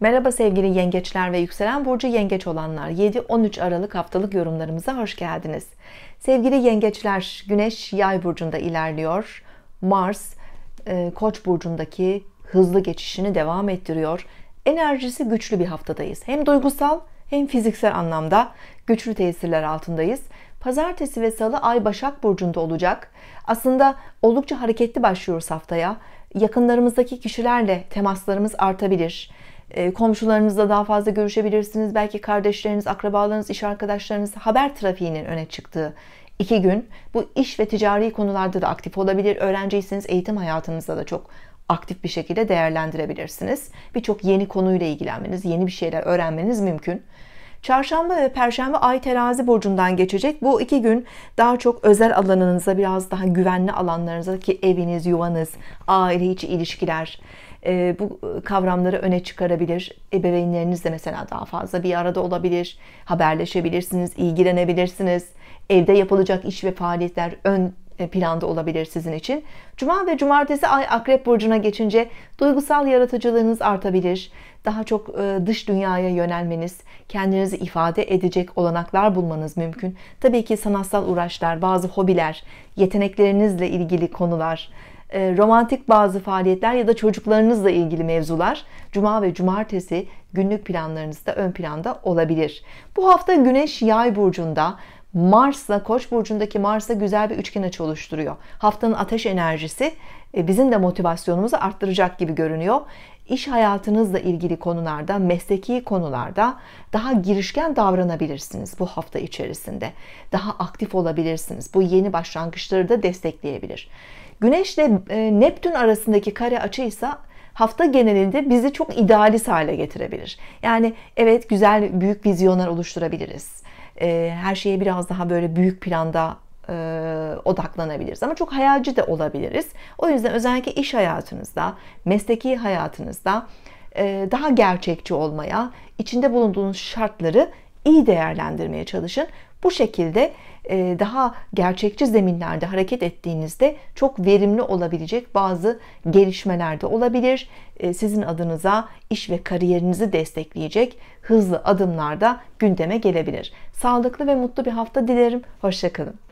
Merhaba sevgili yengeçler ve yükselen burcu yengeç olanlar. 7-13 Aralık haftalık yorumlarımıza hoş geldiniz. Sevgili yengeçler, Güneş Yay burcunda ilerliyor. Mars e, Koç burcundaki hızlı geçişini devam ettiriyor. Enerjisi güçlü bir haftadayız. Hem duygusal hem fiziksel anlamda güçlü tesirler altındayız. Pazartesi ve salı ay Başak burcunda olacak. Aslında oldukça hareketli başlıyoruz haftaya. Yakınlarımızdaki kişilerle temaslarımız artabilir ee, komşularınızla daha fazla görüşebilirsiniz. Belki kardeşleriniz, akrabalarınız, iş arkadaşlarınız haber trafiğinin öne çıktığı iki gün. Bu iş ve ticari konularda da aktif olabilir. Öğrenciyseniz eğitim hayatınızda da çok aktif bir şekilde değerlendirebilirsiniz. Birçok yeni konuyla ilgilenmeniz, yeni bir şeyler öğrenmeniz mümkün. Çarşamba ve Perşembe Ay terazi burcundan geçecek. Bu iki gün daha çok özel alanınıza, biraz daha güvenli alanlarınıza ki eviniz, yuvanız, aile içi ilişkiler, e, bu kavramları öne çıkarabilir. Ebeveynlerinizle mesela daha fazla bir arada olabilir, haberleşebilirsiniz, ilgilenebilirsiniz. Evde yapılacak iş ve faaliyetler ön e, planda olabilir sizin için. Cuma ve cumartesi ay akrep burcuna geçince duygusal yaratıcılığınız artabilir. Daha çok e, dış dünyaya yönelmeniz, kendinizi ifade edecek olanaklar bulmanız mümkün. Tabii ki sanatsal uğraşlar, bazı hobiler, yeteneklerinizle ilgili konular, e, romantik bazı faaliyetler ya da çocuklarınızla ilgili mevzular cuma ve cumartesi günlük planlarınızda ön planda olabilir. Bu hafta Güneş Yay burcunda Mars'la Koç burcundaki Mars'la güzel bir üçgen açı oluşturuyor. Haftanın ateş enerjisi e, bizim de motivasyonumuzu arttıracak gibi görünüyor. İş hayatınızla ilgili konularda, mesleki konularda daha girişken davranabilirsiniz bu hafta içerisinde. Daha aktif olabilirsiniz. Bu yeni başlangıçları da destekleyebilir. Güneş ile e, Neptün arasındaki kare açı ise hafta genelinde bizi çok idealist hale getirebilir. Yani evet güzel büyük vizyonlar oluşturabiliriz. E, her şeye biraz daha böyle büyük planda e, odaklanabiliriz. Ama çok hayalci de olabiliriz. O yüzden özellikle iş hayatınızda, mesleki hayatınızda e, daha gerçekçi olmaya, içinde bulunduğunuz şartları iyi değerlendirmeye çalışın. Bu şekilde e, daha gerçekçi zeminlerde hareket ettiğinizde çok verimli olabilecek bazı gelişmeler de olabilir. E, sizin adınıza iş ve kariyerinizi destekleyecek hızlı adımlar da gündeme gelebilir. Sağlıklı ve mutlu bir hafta dilerim. Hoşçakalın.